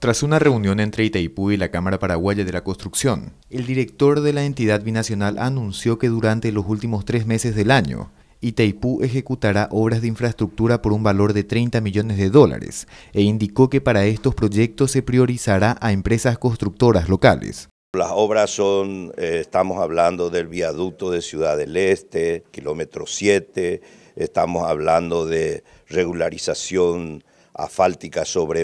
Tras una reunión entre Itaipú y la Cámara Paraguaya de la Construcción, el director de la entidad binacional anunció que durante los últimos tres meses del año, Itaipú ejecutará obras de infraestructura por un valor de 30 millones de dólares e indicó que para estos proyectos se priorizará a empresas constructoras locales. Las obras son, eh, estamos hablando del viaducto de Ciudad del Este, kilómetro 7, estamos hablando de regularización asfálticas sobre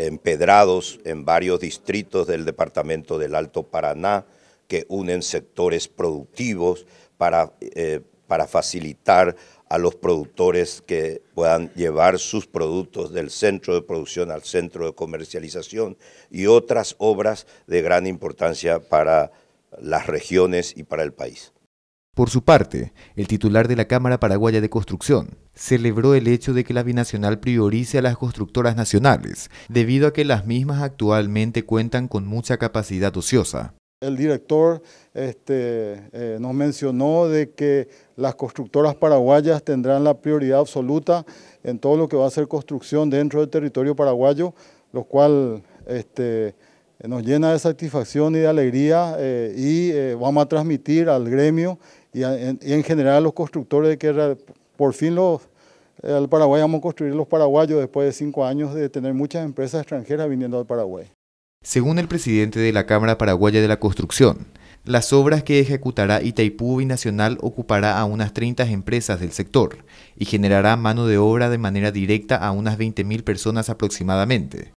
empedrados en varios distritos del departamento del Alto Paraná que unen sectores productivos para, eh, para facilitar a los productores que puedan llevar sus productos del centro de producción al centro de comercialización y otras obras de gran importancia para las regiones y para el país. Por su parte, el titular de la Cámara Paraguaya de Construcción celebró el hecho de que la binacional priorice a las constructoras nacionales, debido a que las mismas actualmente cuentan con mucha capacidad ociosa. El director este, eh, nos mencionó de que las constructoras paraguayas tendrán la prioridad absoluta en todo lo que va a ser construcción dentro del territorio paraguayo, lo cual este, nos llena de satisfacción y de alegría eh, y eh, vamos a transmitir al gremio y, en, general los constructores de que por fin los, eh, Paraguay vamos a construir los paraguayos después de cinco años de tener muchas empresas extranjeras viniendo al Paraguay. Según el presidente de la Cámara Paraguaya de la Construcción, las obras que ejecutará Itaipú Binacional ocupará a unas 30 empresas del sector y generará mano de obra de manera directa a unas 20.000 personas aproximadamente.